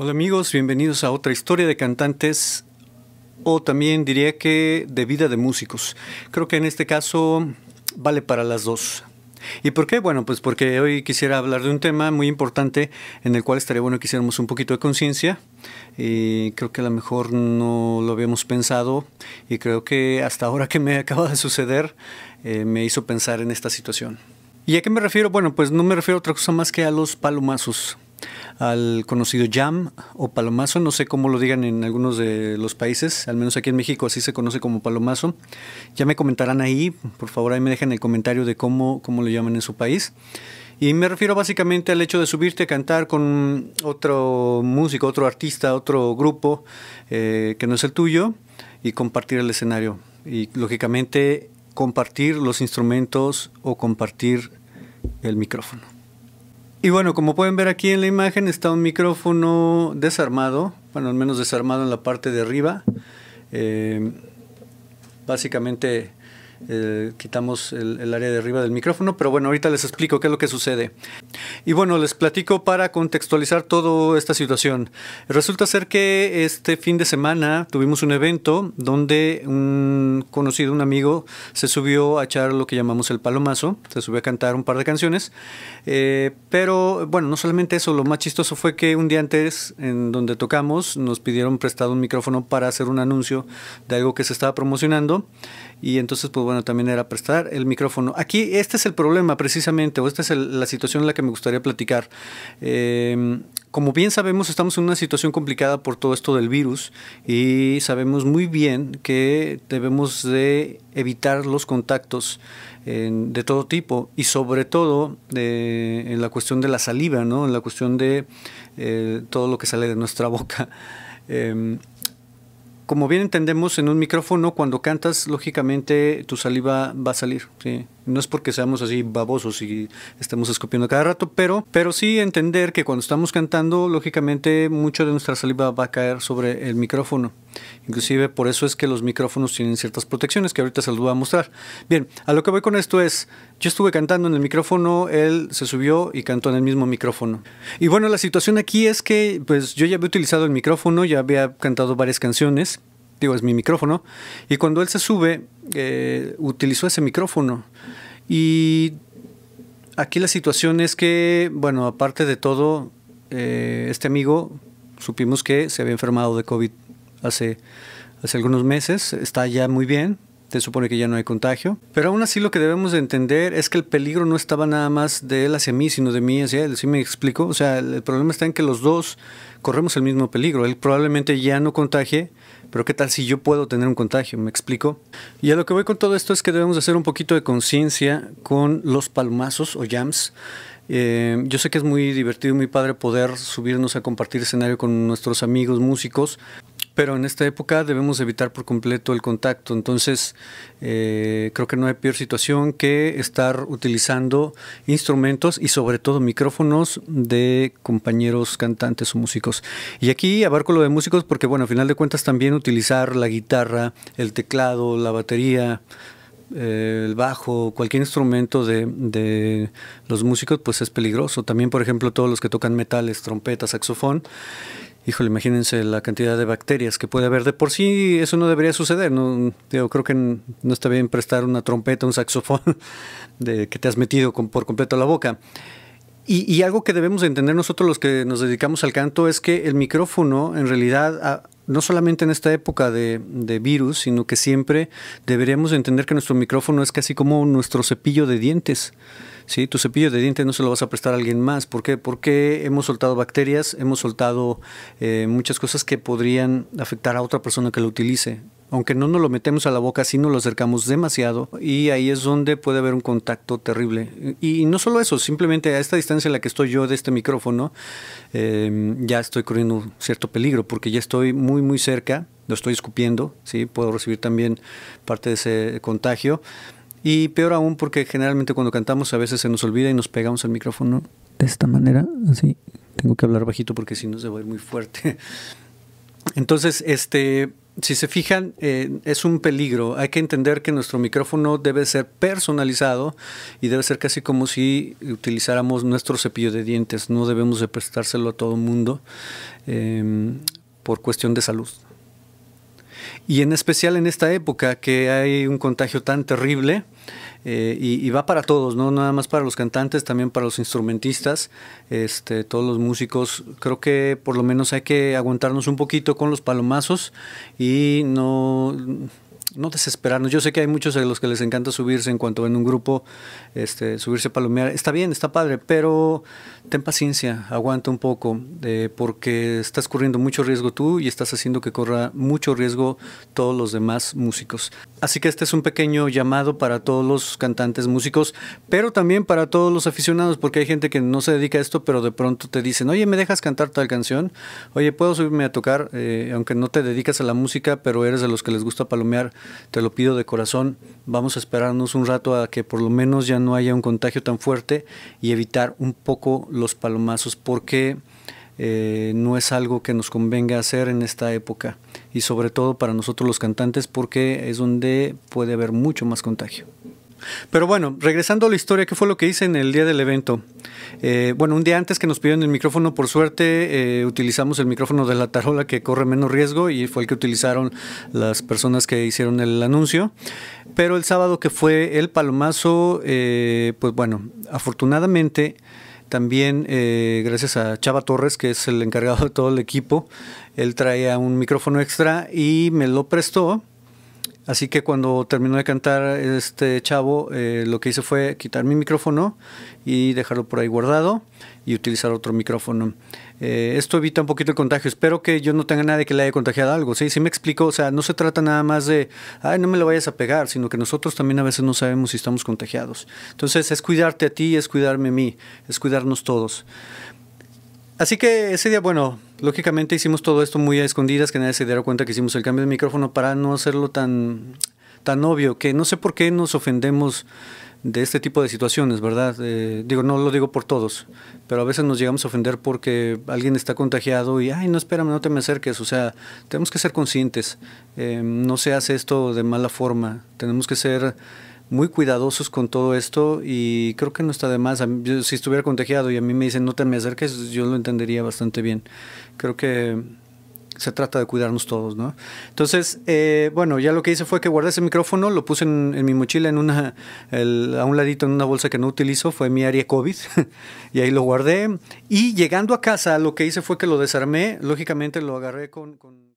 Hola amigos, bienvenidos a otra historia de cantantes o también diría que de vida de músicos. Creo que en este caso vale para las dos. ¿Y por qué? Bueno, pues porque hoy quisiera hablar de un tema muy importante en el cual estaría bueno que hiciéramos un poquito de conciencia. Y creo que a lo mejor no lo habíamos pensado y creo que hasta ahora que me acaba de suceder eh, me hizo pensar en esta situación. ¿Y a qué me refiero? Bueno, pues no me refiero a otra cosa más que a los palomazos al conocido jam o palomazo, no sé cómo lo digan en algunos de los países, al menos aquí en México así se conoce como palomazo. Ya me comentarán ahí, por favor ahí me dejen el comentario de cómo, cómo lo llaman en su país. Y me refiero básicamente al hecho de subirte a cantar con otro músico, otro artista, otro grupo eh, que no es el tuyo y compartir el escenario. Y lógicamente compartir los instrumentos o compartir el micrófono. Y bueno, como pueden ver aquí en la imagen está un micrófono desarmado, bueno, al menos desarmado en la parte de arriba. Eh, básicamente eh, quitamos el, área de arriba del micrófono, pero bueno, ahorita les explico qué es lo que sucede. Y bueno, les platico para contextualizar toda esta situación. Resulta ser que este fin de semana tuvimos un evento donde un conocido, un amigo, se subió a echar lo que llamamos el palomazo, se subió a cantar un par de canciones, eh, pero bueno, no solamente eso, lo más chistoso fue que un día antes, en donde tocamos, nos pidieron prestado un micrófono para hacer un anuncio de algo que se estaba promocionando y entonces pues bueno, también era prestar el micrófono. Aquí este es el problema precisamente, o esta es la situación en la que me gustaría platicar. Em, como bien sabemos, estamos en una situación complicada por todo esto del virus y sabemos muy bien que debemos de evitar los contactos de todo tipo y sobre todo en la cuestión de la saliva, ¿no? en la cuestión de eh, todo lo que sale de nuestra boca. Em, como bien entendemos en un micrófono, cuando cantas, lógicamente tu saliva va a salir. ¿sí? No es porque seamos así babosos y estemos escupiendo cada rato, pero, pero sí entender que cuando estamos cantando, lógicamente mucho de nuestra saliva va a caer sobre el micrófono. Inclusive por eso es que los micrófonos tienen ciertas protecciones que ahorita se los voy a mostrar. Bien, a lo que voy con esto es, yo estuve cantando en el micrófono, él se subió y cantó en el mismo micrófono. Y bueno, la situación aquí es que pues yo ya había utilizado el micrófono, ya había cantado varias canciones, digo, es mi micrófono, y cuando él se sube, eh, utilizó ese micrófono. Y aquí la situación es que, bueno, aparte de todo, eh, este amigo supimos que se había enfermado de COVID hace, hace algunos meses, está ya muy bien, se supone que ya no hay contagio. Pero aún así lo que debemos de entender es que el peligro no estaba nada más de él hacia mí, sino de mí hacia él. ¿Sí me explico? O sea, el, problema está en que los dos corremos el mismo peligro. Él probablemente ya no contagie, pero ¿qué tal si yo puedo tener un contagio? ¿Me explico? Y a lo que voy con todo esto es que debemos hacer un poquito de conciencia con los palmazos o jams. Eh, yo sé que es muy divertido y muy padre poder subirnos a compartir escenario con nuestros amigos músicos, pero en esta época debemos evitar por completo el contacto. Entonces, eh, creo que no hay peor situación que estar utilizando instrumentos y sobre todo micrófonos de compañeros cantantes o músicos. Y aquí abarco lo de músicos porque, bueno, a final de cuentas también utilizar la guitarra, el teclado, la batería, eh, el bajo, cualquier instrumento de, de, los músicos, pues es peligroso. También, por ejemplo, todos los que tocan metales, trompeta, saxofón, Híjole, imagínense la cantidad de bacterias que puede haber. De por sí eso no debería suceder. yo creo que no está bien prestar una trompeta, un saxofón de, que te has metido por completo la boca. Y, algo que debemos entender nosotros los que nos dedicamos al canto es que el micrófono en realidad no solamente en esta época de, virus, sino que siempre deberíamos entender que nuestro micrófono es casi como nuestro cepillo de dientes. ¿sí? Tu cepillo de dientes no se lo vas a prestar a alguien más. ¿Por qué? Porque hemos soltado bacterias, hemos soltado eh, muchas cosas que podrían afectar a otra persona que lo utilice aunque no nos lo metemos a la boca, sí nos lo acercamos demasiado y ahí es donde puede haber un contacto terrible. Y, no solo eso, simplemente a esta distancia en la que estoy yo de este micrófono, em, ya estoy corriendo cierto peligro porque ya estoy muy, muy cerca, lo estoy escupiendo, ¿sí? puedo recibir también parte de ese contagio. Y peor aún porque generalmente cuando cantamos a veces se nos olvida y nos pegamos al micrófono de esta manera, así. Tengo que hablar bajito porque si no se va a ir muy fuerte. Entonces, este, si se fijan, eh, es un peligro. Hay que entender que nuestro micrófono debe ser personalizado y debe ser casi como si utilizáramos nuestro cepillo de dientes. No debemos de prestárselo a todo el mundo em, por cuestión de salud. Y en especial en esta época que hay un contagio tan terrible, eh, y, va para todos, no nada más para los cantantes, también para los instrumentistas, este, todos los músicos. Creo que por lo menos hay que aguantarnos un poquito con los palomazos y no no desesperarnos. Yo sé que hay muchos de los que les encanta subirse en cuanto ven un grupo, este, subirse a palomear. Está bien, está padre, pero ten paciencia, aguanta un poco, eh, porque estás corriendo mucho riesgo tú y estás haciendo que corra mucho riesgo todos los demás músicos. Así que este es un pequeño llamado para todos los cantantes músicos, pero también para todos los aficionados, porque hay gente que no se dedica a esto, pero de pronto te dicen, oye, ¿me dejas cantar tal canción? Oye, ¿puedo subirme a tocar? Eh, aunque no te dedicas a la música, pero eres de los que les gusta palomear te lo pido de corazón, vamos a esperarnos un rato a que por lo menos ya no haya un contagio tan fuerte y evitar un poco los palomazos, porque eh, no es algo que nos convenga hacer en esta época y sobre todo para nosotros los cantantes porque es donde puede haber mucho más contagio. Pero bueno, regresando a la historia, ¿qué fue lo que hice en el día del evento? Eh, bueno, un día antes que nos pidieron el micrófono, por suerte, eh, utilizamos el micrófono de la tarola que corre menos riesgo y fue el que utilizaron las personas que hicieron el anuncio. Pero el sábado que fue el palomazo, eh, pues bueno, afortunadamente también gracias a Chava Torres, que es el encargado de todo el equipo. Él traía un micrófono extra y me lo prestó. Así que cuando terminó de cantar este chavo, eh, lo que hice fue quitar mi micrófono y dejarlo por ahí guardado y utilizar otro micrófono. Eh, esto evita un poquito el contagio. Espero que yo no tenga nadie que le haya contagiado algo. ¿sí? Si ¿Sí me explico, o sea, no se trata nada más de, ay, no me lo vayas a pegar, sino que nosotros también a veces no sabemos si estamos contagiados. Entonces, es cuidarte a ti, es cuidarme a mí, es cuidarnos todos. Así que ese día, bueno, lógicamente hicimos todo esto muy a escondidas, que nadie se diera cuenta que hicimos el cambio de micrófono para no hacerlo tan, tan obvio, que no sé por qué nos ofendemos de este tipo de situaciones, ¿verdad? Eh, digo, no lo digo por todos, pero a veces nos llegamos a ofender porque alguien está contagiado y, ay, no, espérame, no te me acerques. O sea, tenemos que ser conscientes. Em, no se hace esto de mala forma. Tenemos que ser muy cuidadosos con todo esto y creo que no está de más. si estuviera contagiado y a mí me dicen no te me acerques, yo lo entendería bastante bien. Creo que se trata de cuidarnos todos, ¿no? Entonces, eh, bueno, ya lo que hice fue que guardé ese micrófono, lo puse en, mi mochila, en una, a un ladito, en una bolsa que no utilizo, fue mi área COVID, y ahí lo guardé. Y llegando a casa, lo que hice fue que lo desarmé, lógicamente lo agarré con